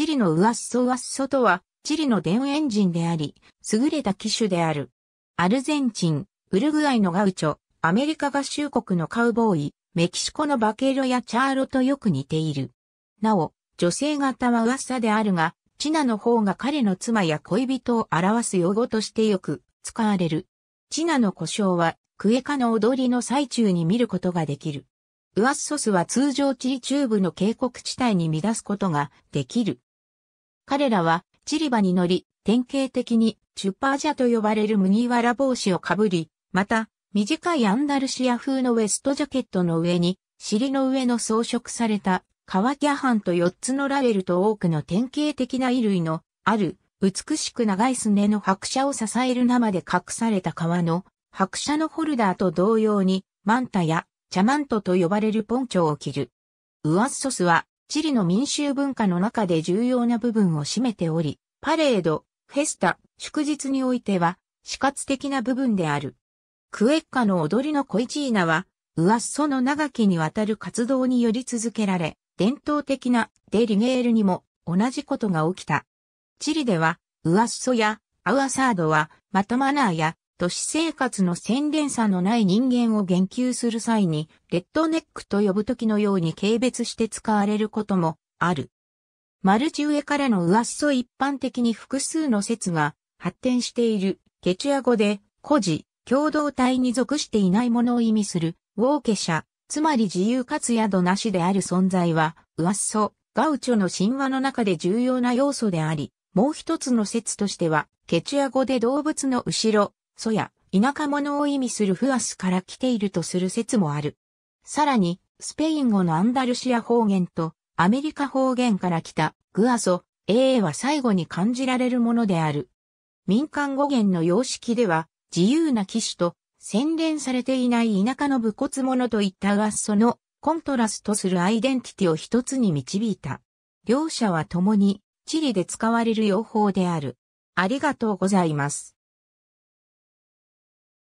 チリのウアッソウアッソとは、チリの電エンジンであり、優れた機種である。アルゼンチン、ウルグアイのガウチョ、アメリカ合衆国のカウボーイ、メキシコのバケロやチャーロとよく似ている。なお、女性型はウッサであるが、チナの方が彼の妻や恋人を表す用語としてよく使われる。チナの故障は、クエカの踊りの最中に見ることができる。ウアッソスは通常地理中部の渓谷地帯に乱すことができる。彼らはチリバに乗り、典型的にチュッパージャと呼ばれる麦わら帽子をかぶり、また、短いアンダルシア風のウエストジャケットの上に、尻の上の装飾された、革キャハンと4つのラベルと多くの典型的な衣類の、ある、美しく長いすねの白車を支える生で隠された革の、白車のホルダーと同様に、マンタや、チャマントと呼ばれるポンチョを着る。ウアッソスは、チリの民衆文化の中で重要な部分を占めており、パレード、フェスタ、祝日においては、死活的な部分である。クエッカの踊りのコイチーナは、上ッソの長きにわたる活動により続けられ、伝統的なデリゲールにも同じことが起きた。チリでは、ウアッソやアウアサードは、まとマナーや都市生活の洗練さのない人間を言及する際に、レッドネックと呼ぶ時のように軽蔑して使われることもある。マルチ上からの噂と一般的に複数の説が発展しているケチュア語で、孤児、共同体に属していないものを意味するウォーケシャ、つまり自由かつ宿なしである存在は、噂、ガウチョの神話の中で重要な要素であり、もう一つの説としては、ケチュア語で動物の後ろ、粗や田舎者を意味するフアスから来ているとする説もある。さらに、スペイン語のアンダルシア方言とアメリカ方言から来たグアソ、AA は最後に感じられるものである。民間語源の様式では、自由な騎士と洗練されていない田舎の武骨者といった合そのコントラストするアイデンティティを一つに導いた。両者は共に地理で使われる用法である。ありがとうございます。